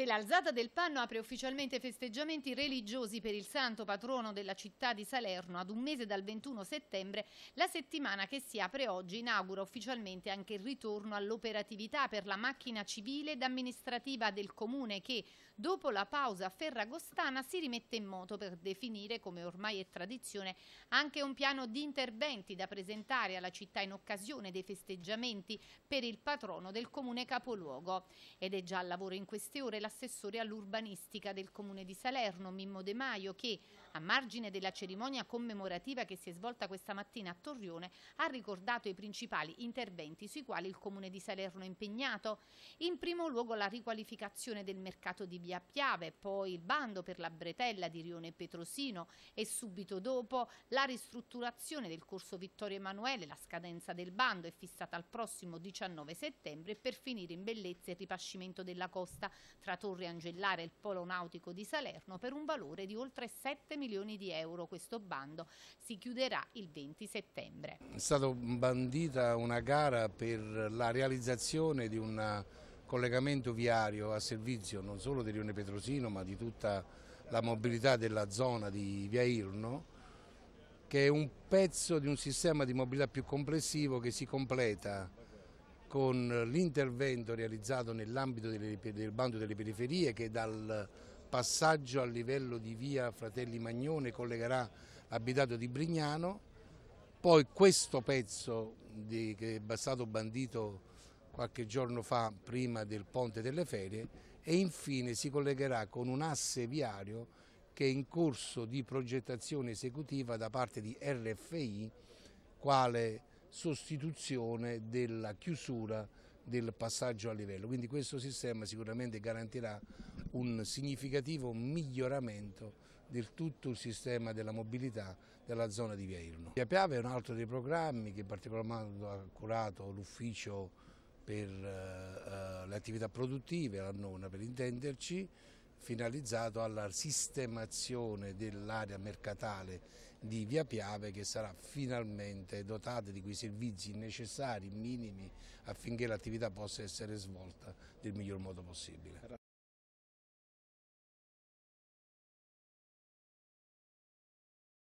Se l'alzata del panno apre ufficialmente festeggiamenti religiosi per il santo patrono della città di Salerno ad un mese dal 21 settembre, la settimana che si apre oggi inaugura ufficialmente anche il ritorno all'operatività per la macchina civile ed amministrativa del comune che, dopo la pausa ferragostana, si rimette in moto per definire, come ormai è tradizione, anche un piano di interventi da presentare alla città in occasione dei festeggiamenti per il patrono del comune capoluogo. Ed è già al lavoro in queste ore la l'assessore all'urbanistica del Comune di Salerno, Mimmo De Maio, che a margine della cerimonia commemorativa che si è svolta questa mattina a Torrione ha ricordato i principali interventi sui quali il Comune di Salerno è impegnato. In primo luogo la riqualificazione del mercato di Via Piave, poi il bando per la bretella di Rione Petrosino e subito dopo la ristrutturazione del corso Vittorio Emanuele, la scadenza del bando è fissata al prossimo 19 settembre per finire in bellezza il ripascimento della costa tra Torre riangellare il polo nautico di Salerno per un valore di oltre 7 milioni di euro. Questo bando si chiuderà il 20 settembre. È stata bandita una gara per la realizzazione di un collegamento viario a servizio non solo di Rione Petrosino ma di tutta la mobilità della zona di Via Irno che è un pezzo di un sistema di mobilità più complessivo che si completa con l'intervento realizzato nell'ambito del bando delle periferie che dal passaggio a livello di via Fratelli Magnone collegherà l'abitato di Brignano, poi questo pezzo di, che è stato bandito qualche giorno fa prima del ponte delle ferie e infine si collegherà con un asse viario che è in corso di progettazione esecutiva da parte di RFI quale sostituzione della chiusura del passaggio a livello. Quindi questo sistema sicuramente garantirà un significativo miglioramento del tutto il sistema della mobilità della zona di Via Irno. Via Piave è un altro dei programmi che in particolar modo ha curato l'ufficio per eh, eh, le attività produttive, la nona per intenderci, finalizzato alla sistemazione dell'area mercatale di Via Piave che sarà finalmente dotata di quei servizi necessari, minimi, affinché l'attività possa essere svolta nel miglior modo possibile.